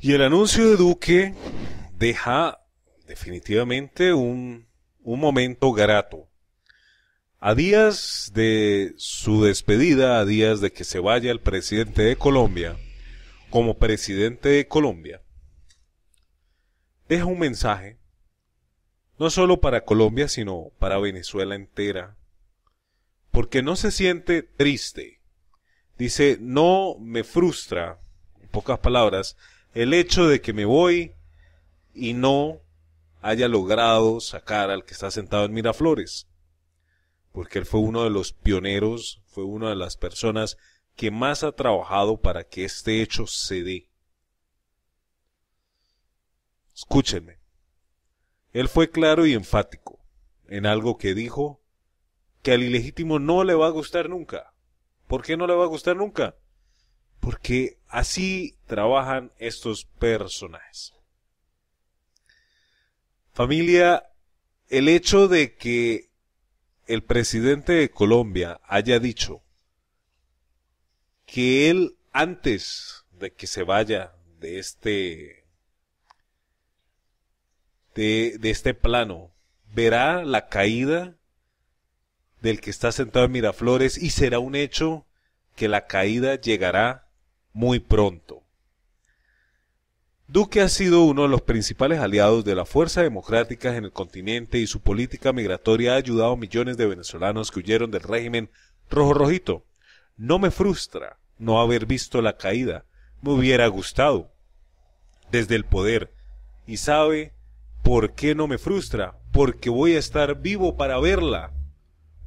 Y el anuncio de Duque deja definitivamente un, momento grato. A días de su despedida, a días de que se vaya el presidente de Colombia, como presidente de Colombia, deja un mensaje, no solo para Colombia, sino para Venezuela entera, porque no se siente triste. Dice, no me frustra, en pocas palabras, el hecho de que me voy y no haya logrado sacar al que está sentado en Miraflores, porque él fue uno de los pioneros, fue una de las personas que más ha trabajado para que este hecho se dé. Escúchenme. Él fue claro y enfático en algo que dijo que al ilegítimo no le va a gustar nunca. ¿Por qué no le va a gustar nunca? Porque así trabajan estos personajes. Familia, el hecho de que el presidente de Colombia haya dicho que él antes de que se vaya de este de, este plano verá la caída del que está sentado en Miraflores y será un hecho que la caída llegará muy pronto. Duque ha sido uno de los principales aliados de la Fuerza Democrática en el continente y su política migratoria ha ayudado a millones de venezolanos que huyeron del régimen rojo rojito. No me frustra no haber visto la caída, me hubiera gustado. Desde el poder. Y sabe por qué no me frustra, porque voy a estar vivo para verla.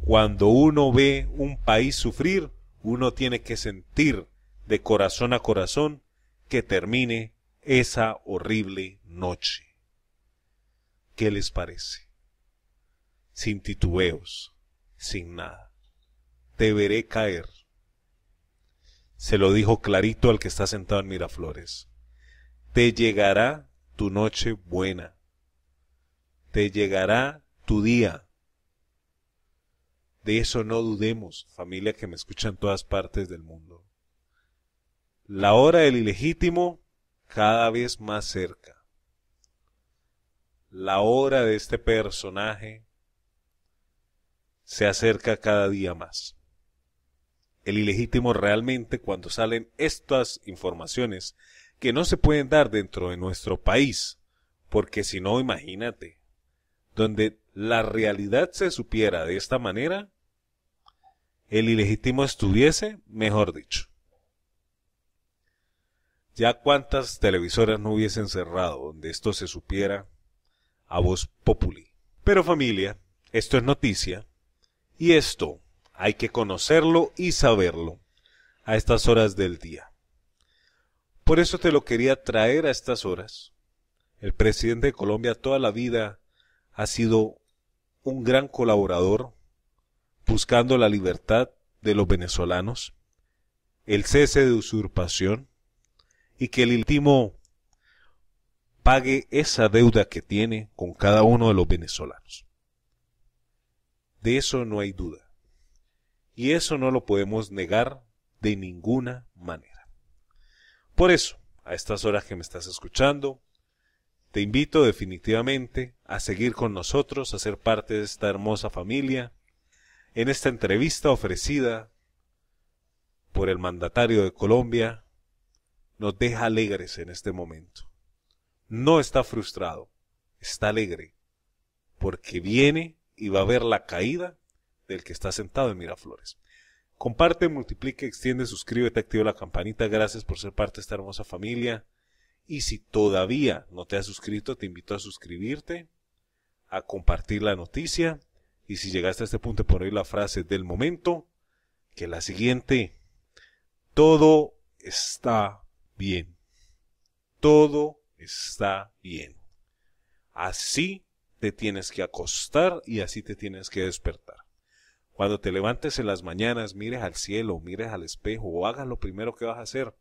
Cuando uno ve un país sufrir, uno tiene que sentir de corazón a corazón que termine esa horrible noche. ¿Qué les parece? Sin titubeos, sin nada. Te veré caer. Se lo dijo clarito al que está sentado en Miraflores. Te llegará tu noche buena. Te llegará tu día. De eso no dudemos, familia que me escucha en todas partes del mundo. La hora del ilegítimo cada vez más cerca. La hora de este personaje se acerca cada día más. El ilegítimo realmente cuando salen estas informaciones que no se pueden dar dentro de nuestro país, porque si no, imagínate, donde la realidad se supiera de esta manera, el ilegítimo estuviese, mejor dicho. Ya cuántas televisoras no hubiesen cerrado donde esto se supiera a voz populi. Pero familia, esto es noticia y esto hay que conocerlo y saberlo a estas horas del día. Por eso te lo quería traer a estas horas. El presidente de Colombia toda la vida ha sido un gran colaborador buscando la libertad de los venezolanos, el cese de usurpación, y que el último pague esa deuda que tiene con cada uno de los venezolanos. De eso no hay duda. Y eso no lo podemos negar de ninguna manera. Por eso, a estas horas que me estás escuchando, te invito definitivamente a seguir con nosotros, a ser parte de esta hermosa familia, en esta entrevista ofrecida por el mandatario de Colombia, nos deja alegres en este momento. No está frustrado, está alegre, porque viene y va a ver la caída del que está sentado en Miraflores. Comparte, multiplique, extiende, suscríbete, activa la campanita. Gracias por ser parte de esta hermosa familia. Y si todavía no te has suscrito, te invito a suscribirte, a compartir la noticia. Y si llegaste a este punto, por hoy la frase del momento, que la siguiente, todo está bien. Todo está bien. Así te tienes que acostar y así te tienes que despertar. Cuando te levantes en las mañanas, mires al cielo, mires al espejo o hagas lo primero que vas a hacer.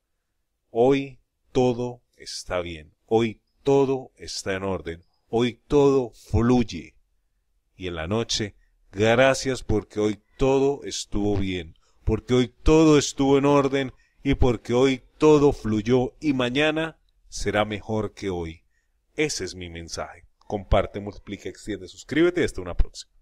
Hoy todo está bien. Hoy todo está en orden. Hoy todo fluye. Y en la noche, gracias porque hoy todo estuvo bien, porque hoy todo estuvo en orden y porque hoy todo fluyó y mañana será mejor que hoy. Ese es mi mensaje. Comparte, multiplica, extiende, suscríbete. Hasta una próxima.